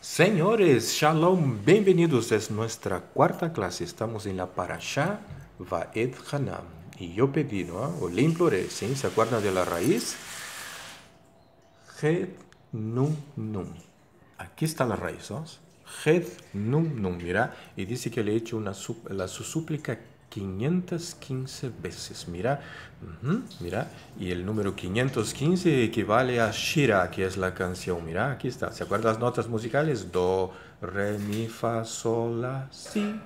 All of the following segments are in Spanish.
Señores, shalom, bienvenidos. Es nuestra cuarta clase. Estamos en la Parashá Vaed Hanam. Y yo pedí, ¿no? O le imploré, ¿sí? ¿Se acuerdan de la raíz? Het Num Num. Aquí está la raíz, ¿no? Het Num Num, mira. Y dice que le he hecho una, la su súplica 515 veces. Mira, mira, y el número 515 equivale a Shira, que es la canción. Mira, aquí está. ¿Se acuerdan las notas musicales? Do, re, mi, fa, sol, la, si.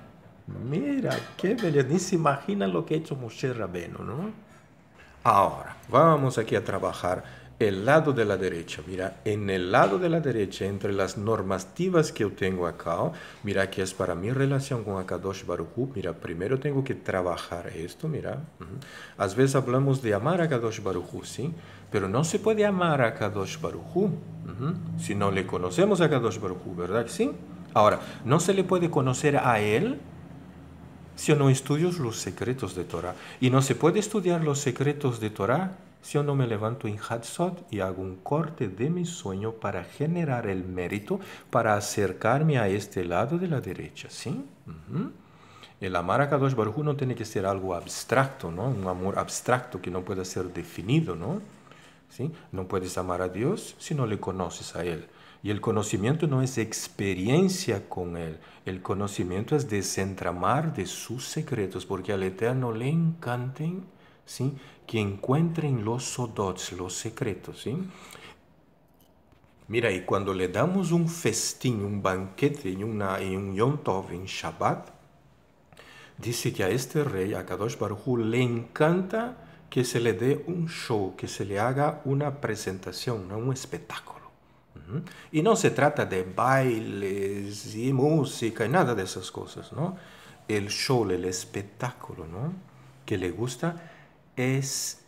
Mira, qué belleza. Ni se lo que ha hecho Moshe Rabeno, ¿no? Ahora, vamos aquí a trabajar el lado de la derecha. Mira, en el lado de la derecha, entre las normativas que yo tengo acá, mira que es para mi relación con Akadosh Baruchu. Mira, primero tengo que trabajar esto, mira. A veces hablamos de amar a Akadosh Baruchu, ¿sí? Pero no se puede amar a Akadosh Baruchu si no le conocemos a Akadosh Baruchu, ¿verdad? Sí. Ahora, no se le puede conocer a él si no estudias los secretos de Torah. Y no se puede estudiar los secretos de Torah si yo no me levanto en Hatzot y hago un corte de mi sueño para generar el mérito, para acercarme a este lado de la derecha, ¿sí? El amar a Kadosh Baruj no tiene que ser algo abstracto, ¿no? Un amor abstracto que no pueda ser definido, ¿no? ¿Sí? No puedes amar a Dios si no le conoces a Él. Y el conocimiento no es experiencia con Él. El conocimiento es desentramar de sus secretos, porque al Eterno le encanten ¿sí? que encuentren los sodots, los secretos. ¿sí? Mira, y cuando le damos un festín, un banquete en una, un Yom en Shabbat, dice que a este rey, a Kadosh Baruj le encanta que se le dé un show, que se le haga una presentación, un espectáculo. Y no se trata de bailes y música y nada de esas cosas, ¿no? El show, el espectáculo, ¿no? Que le gusta es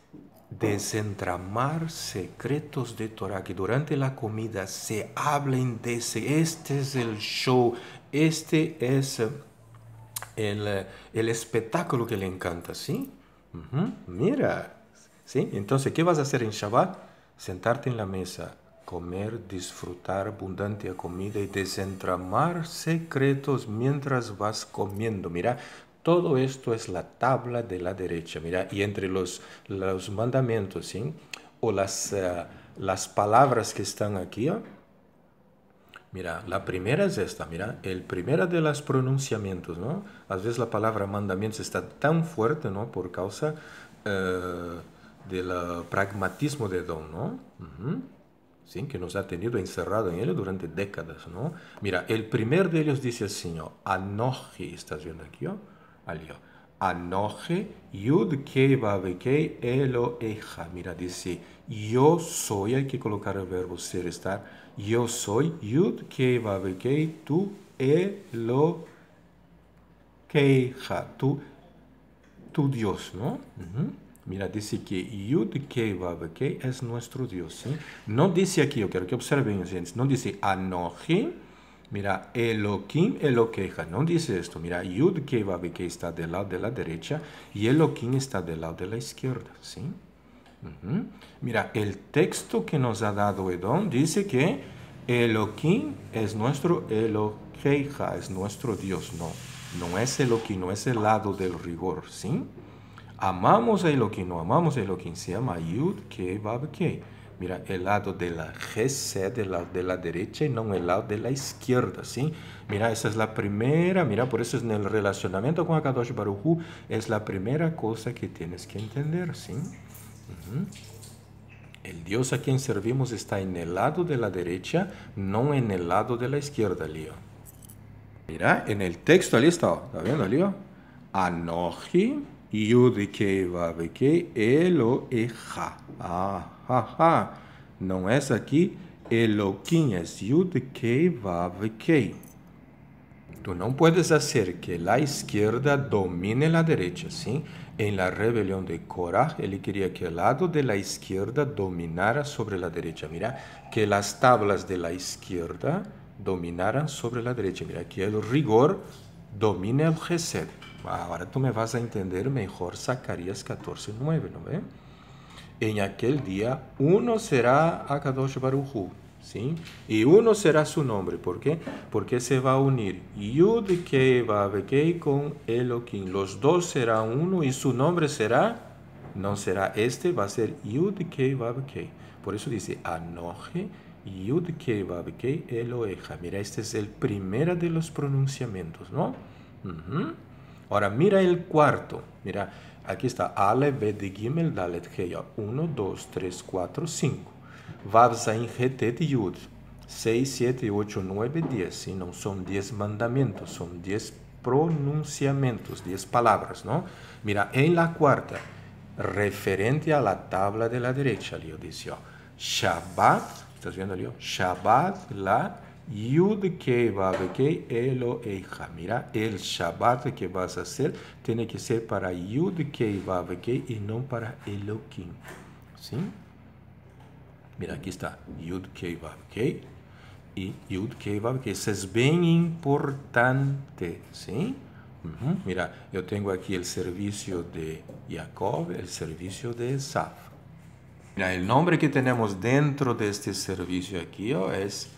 desentramar secretos de Torah, que durante la comida se hablen de ese, este es el show, este es eh, eh, el, espectáculo que le encanta, ¿sí? Mira, ¿sí? Entonces, ¿qué vas a hacer en Shabbat? Sentarte en la mesa, comer, disfrutar abundante comida y desentramar secretos mientras vas comiendo. Mira, todo esto es la tabla de la derecha, mira, y entre los, los mandamientos, ¿sí? O las, eh, las palabras que están aquí, ¿ah? Mira, la primera es esta, mira, el primera de los pronunciamientos, ¿no? A veces la palabra mandamiento está tan fuerte, ¿no? Por causa eh, del pragmatismo de Don, ¿no? ¿Sí? que nos ha tenido encerrado en él durante décadas, ¿no? Mira, el primer de ellos dice el Señor, Anoji, ¿estás viendo aquí? ¿no? ¿ah? Alio, Anoje yud kei kei elo eja. Mira, dice yo soy, hay que colocar el verbo ser, estar. Yo soy yud kei kei tú elo keija, tu, tu Dios, ¿no? Mira, dice que Yud que es nuestro Dios. ¿sí? No dice aquí, yo quiero que observen, gente, no dice anoche. Mira, Elohim, Eloqueja, no dice esto. Mira, Yud que está del lado de la derecha y Elohim está del lado de la izquierda, ¿sí? Mira, el texto que nos ha dado Edom dice que Elohim es nuestro Eloqueja, es nuestro Dios, no. No es Elohim, no es el lado del rigor, ¿sí? Amamos a Elohim, no amamos a Elohim, se llama Yud que Mira, el lado de la GC, de la derecha y no el lado de la izquierda, ¿sí? Mira, esa es la primera, mira, por eso en el relacionamiento con Akadosh Baruj es la primera cosa que tienes que entender, ¿sí? El Dios a quien servimos está en el lado de la derecha, no en el lado de la izquierda, Lío. Mira, en el texto, ahí está, ¿está viendo, Lío? Anoji Yudikei Vavekei Eloeja. Ah, ah, ah. Não é aqui? es é Yudikei que Tú no puedes hacer que la izquierda domine la derecha, ¿sí? En la rebelión de Korah, él quería que el lado de la izquierda dominara sobre la derecha. Mira, que las tablas de la izquierda dominaran sobre la derecha. Mira, que el rigor domine el gesed ahora tú me vas a entender mejor Zacarías 14.9, ¿no ve? En aquel día uno será Akadosh Baruchu, ¿sí? Y uno será su nombre, ¿por qué? Porque se va a unir Yud Kei con Elohim, los dos serán uno y su nombre será, no será este, va a ser Yud Kei Por eso dice Anoje Yud Kei Eloheja. Mira, este es el primero de los pronunciamientos, ¿no? Ahora mira el cuarto. Mira, aquí está Ale, Bet, Gimel, Dalet, Heya. 1, 2, 3, 4, 5. Vav, Hetet, Yud. 6, 7, 8, 9, 10. Y no son 10 mandamientos, son 10 pronunciamientos, 10 palabras, ¿no? Mira, en la cuarta, referente a la tabla de la derecha, Leo dice, oh, Shabbat, ¿estás viendo, Leo? Shabbat, la Yudkei Elo Eloeija. Mira, el Shabbat que vas a hacer tiene que ser para Yud Yudkei Kei y no para Elohim. ¿Sí? Mira, aquí está Vav Kei y Kei Eso es bien importante. ¿Sí? Mira, yo tengo aquí el servicio de Jacob, el servicio de Saf. Mira, el nombre que tenemos dentro de este servicio aquí oh, es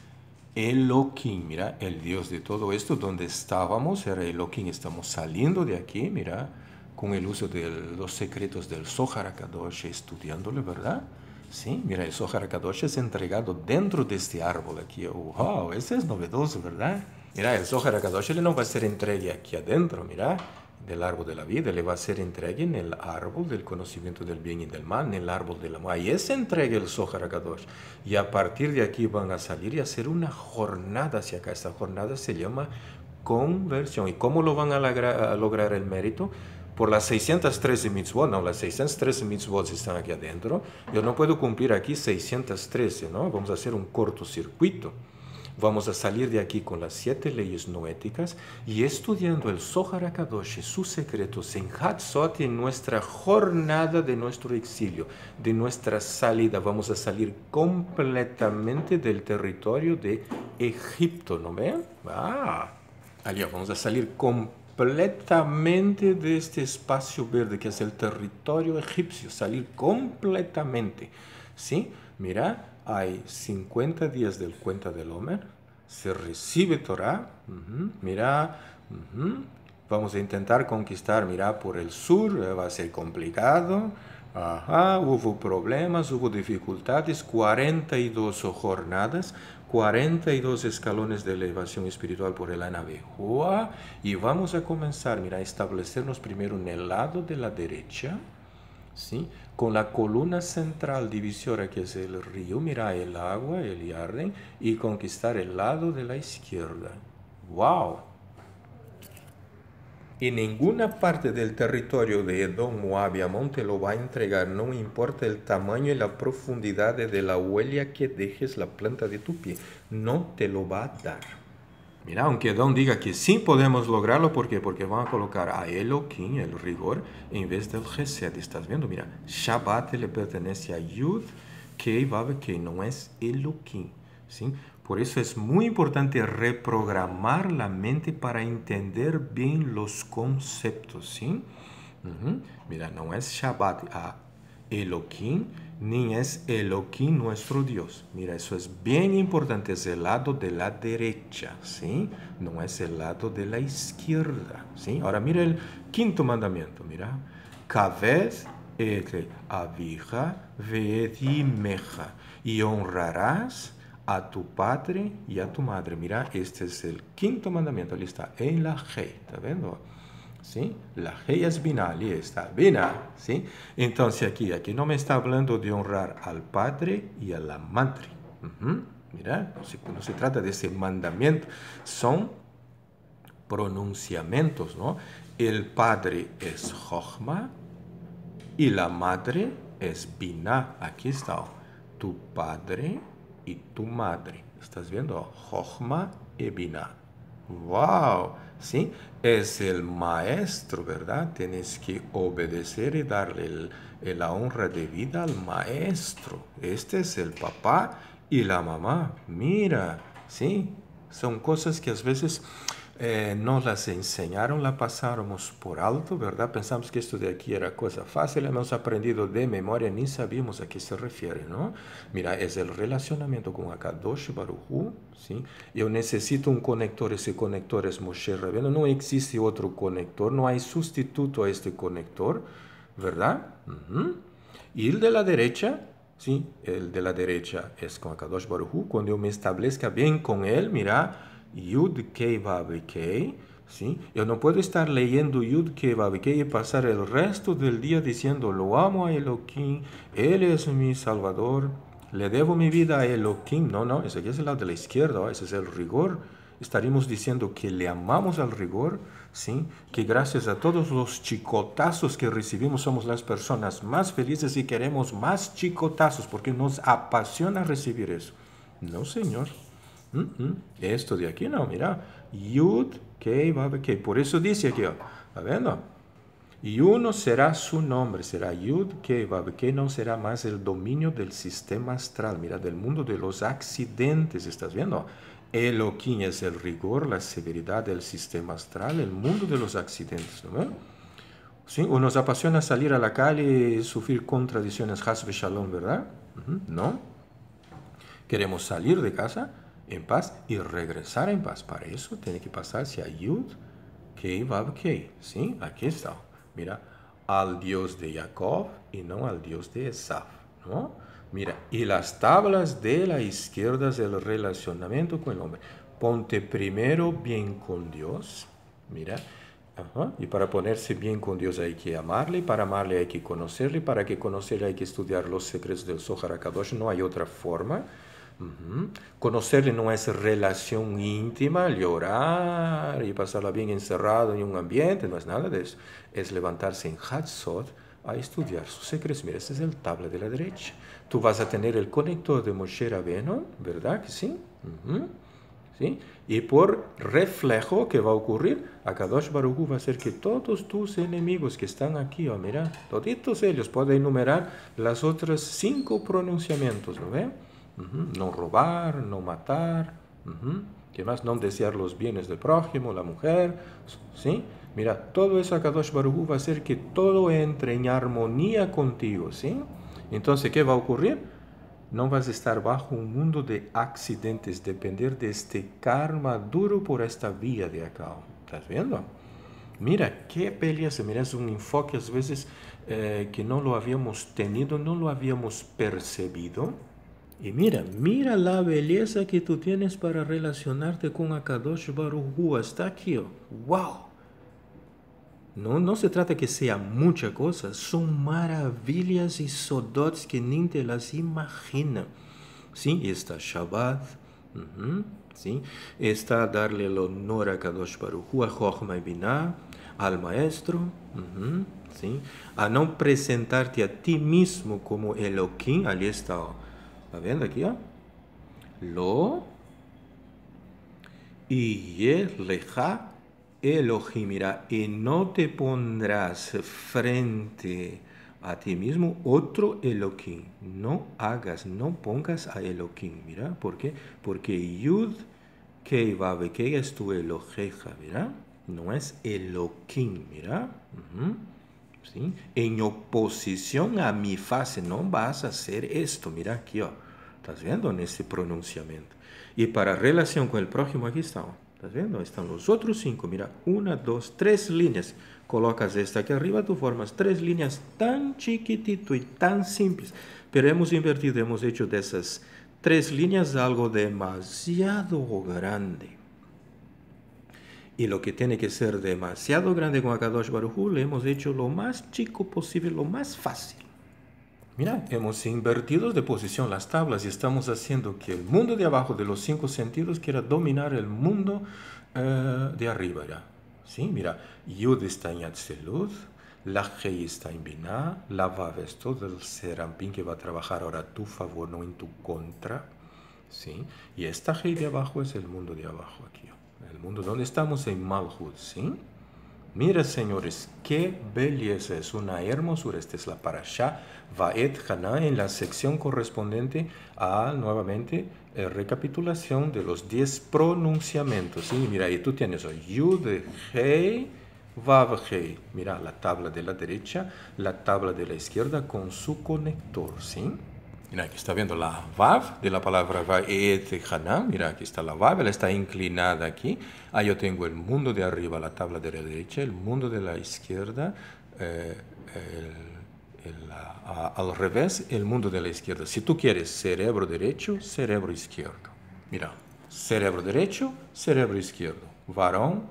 Elohim, mira, el Dios de todo esto, donde estábamos era Elohim, estamos saliendo de aquí, mira, con el uso de los secretos del Zohar Kadosh, estudiándolo, ¿verdad? Sí, mira, el Zohar Kadosh es entregado dentro de este árbol aquí. ¡Wow! Ese es novedoso, ¿verdad? Mira, el Zohar Kadosh no va a ser entregue aquí adentro, mira del árbol de la vida, le va a ser entregue en el árbol del conocimiento del bien y del mal, en el árbol de la muerte. Ahí es entregue el Zohar Y a partir de aquí van a salir y hacer una jornada hacia acá. Esta jornada se llama conversión. ¿Y cómo lo van a, lograr el mérito? Por las 613 mitzvot, no, las 613 mitzvot están aquí adentro. Yo no puedo cumplir aquí 613, ¿no? Vamos a hacer un cortocircuito. Vamos a salir de aquí con las siete leyes noéticas y estudiando el Sohara y sus secretos en Hatzot, en nuestra jornada de nuestro exilio, de nuestra salida. Vamos a salir completamente del territorio de Egipto, ¿no ven? Ah, allá vamos a salir completamente de este espacio verde que es el territorio egipcio, salir completamente. ¿Sí? Mira, hay 50 días del cuenta del Hombre. se recibe Torah, mira, vamos a intentar conquistar, mira, por el sur, eh, va a ser complicado, Ajá, hubo problemas, hubo dificultades, 42 jornadas, 42 escalones de elevación espiritual por el nave. y vamos a comenzar, mira, a establecernos primero en el lado de la derecha, ¿sí? con la columna central divisora que es el río, mira el agua, el yarden, y conquistar el lado de la izquierda. ¡Wow! Y ninguna parte del territorio de Edom, o Monte te lo va a entregar, no importa el tamaño y la profundidad de la huella que dejes la planta de tu pie, no te lo va a dar. Mira, aunque Don diga que sí podemos lograrlo, ¿por qué? Porque van a colocar a Elohim, el rigor, en vez del Gesed. ¿Estás viendo? Mira, Shabbat le pertenece a Yud, que que no es Elohim. ¿sí? Por eso es muy importante reprogramar la mente para entender bien los conceptos. ¿sí? Mira, no es Shabbat a Elohim, ni es Elohim nuestro Dios. Mira, eso es bien importante, es el lado de la derecha, ¿sí? No es el lado de la izquierda, ¿sí? Ahora mira el quinto mandamiento, mira. Cabez et este, abija meja, y honrarás a tu padre y a tu madre. Mira, este es el quinto mandamiento, ahí está, en la G, ¿está viendo? ¿sí? La rey es bina ahí está bina, ¿sí? Entonces aquí, aquí no me está hablando de honrar al padre y a la madre. Mira, no se, trata de ese mandamiento, son pronunciamientos, ¿no? El padre es Jochma y la madre es bina. Aquí está, tu padre y tu madre. ¿Estás viendo? Jochma y bina. ¡Wow! ¿sí? Es el maestro, ¿verdad? Tienes que obedecer y darle la honra de vida al maestro. Este es el papá y la mamá. Mira, ¿sí? Son cosas que a veces eh, nos las enseñaron, la pasáramos por alto, ¿verdad? Pensamos que esto de aquí era cosa fácil, hemos aprendido de memoria, ni sabíamos a qué se refiere, ¿no? Mira, es el relacionamiento con Akadosh Baruhu, ¿sí? Yo necesito un conector, ese conector es Moshe Rabbeinu, no existe otro conector, no hay sustituto a este conector, ¿verdad? Y el de la derecha, ¿sí? El de la derecha es con Akadosh Baruhu, cuando yo me establezca bien con él, mira, Yud Kei Kei, ¿sí? Yo no puedo estar leyendo Yud Kei Kei y pasar el resto del día diciendo lo amo a Elohim, Él es mi Salvador, le debo mi vida a Elohim. No, no, ese es el lado de la izquierda, ese es el rigor. Estaríamos diciendo que le amamos al rigor, ¿sí? que gracias a todos los chicotazos que recibimos somos las personas más felices y queremos más chicotazos porque nos apasiona recibir eso. No, Señor. Mm-hmm. Esto de aquí no, mira. Yud, Kei, que. Por eso dice aquí, ah, ¿está viendo? Y uno será su nombre, será Yud, Kei, que No será más el dominio del sistema astral, mira, del mundo de los accidentes, ¿estás viendo? Eloquín es el rigor, la severidad del sistema astral, el mundo de los accidentes, ¿no? O nos apasiona salir a la calle y sufrir contradicciones, Hasbe Shalom, ¿verdad? No. Queremos salir de casa en paz y regresar en paz. Para eso tiene que pasarse a Yud, Kei, Vav, ¿Sí? Aquí está. Mira, al Dios de Jacob y no al Dios de Esaf. ¿No? Mira, y las tablas de la izquierda es el relacionamiento con el hombre. Ponte primero bien con Dios. Mira. Y para ponerse bien con Dios hay que amarle, para amarle hay que conocerle, para que conocerle hay que estudiar los secretos del Sohar No hay otra forma. Conocerle no es relación íntima, llorar y pasarla bien encerrado en un ambiente, no es nada de eso. Es levantarse en Hatzot a estudiar sus secretos. Mira, ese es el tabla de la derecha. Tú vas a tener el conector de Moshe Rabbeinu, ¿verdad sí? ¿Sí? Y por reflejo que va a ocurrir, Akadosh Baruch va a hacer que todos tus enemigos que están aquí, o oh, mira, toditos ellos, pueden enumerar las otras cinco pronunciamientos, ¿no ven? No robar, no matar. que ¿Qué más? No desear los bienes del prójimo, la mujer. ¿Sí? Mira, todo eso Akadosh Barujú va a hacer que todo entre en armonía contigo. ¿Sí? Entonces, ¿qué va a ocurrir? no vas a estar bajo un mundo de accidentes, depender de este karma duro por esta vía de acá. ¿Estás viendo? Mira, qué se mira, es un enfoque a veces eh, que no lo habíamos tenido, no lo habíamos percibido. Y mira, mira la belleza que tú tienes para relacionarte con Akadosh Baruhu hasta aquí. Oh, ¡Wow! No, no se trata que sea mucha cosa, son maravillas y sodots que ni te las imagina. ¿Sí? Está Shabbat, ¿sí? está darle el honor a Kadosh Baruhu, a Jochma Binah, al maestro, ¿sí? a no presentarte a ti mismo como Elohim, allí está. Oh, ¿Está viendo aquí? Lo. Y leja Elohim. Mira, y no te pondrás frente a ti mismo otro Elohim. No hagas, no pongas a Elohim. Mira, ¿por qué? Porque Yud Kei es tu Eloheja. Mira, no es Elohim. Mira. En oposición a mi fase, no vas a hacer esto. Mira aquí, oh, ¿estás viendo? En este pronunciamiento. Y para relación con el prójimo, aquí está. Oh, ¿Estás viendo? Están los otros cinco. Mira, una, dos, tres líneas. Colocas esta aquí arriba, tú formas tres líneas tan chiquitito y tan simples. Pero hemos invertido, hemos hecho de esas tres líneas algo demasiado grande. Y lo que tiene que ser demasiado grande con Akadosh Baruhu, le hemos hecho lo más chico posible, lo más fácil. Mira, hemos invertido de posición las tablas y estamos haciendo que el mundo de abajo de los cinco sentidos quiera dominar el mundo eh, de arriba. ¿ya? Sí, mira, Yud está en Yatzelud, la hei está en Binah, la Vav es todo el serampín que va a trabajar ahora a tu favor, no en tu contra. ¿sí? Y esta hei de abajo es el mundo de abajo aquí el mundo donde estamos en Malhut, ¿sí? Mira, señores, qué belleza, es una hermosura. Esta es la parasha Vaet Haná en la sección correspondiente a, nuevamente, eh, recapitulación de los 10 pronunciamientos. ¿sí? Mira, ahí tú tienes Yud, Hei, Vav, Hei. Mira, la tabla de la derecha, la tabla de la izquierda con su conector, ¿sí? Mira, aquí está viendo la vav de la palabra Vav, e, Hanam. Mira, aquí está la vav, ella está inclinada aquí. Ah, yo tengo el mundo de arriba, la tabla de la derecha, el mundo de la izquierda, eh, al revés, el mundo de la izquierda. Si tú quieres cerebro derecho, cerebro izquierdo. Mira, cerebro derecho, cerebro izquierdo. Varón,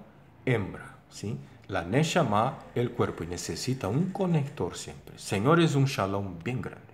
hembra. ¿sí? La Neshama, el cuerpo, y necesita un conector siempre. Señor, es un shalom bien grande.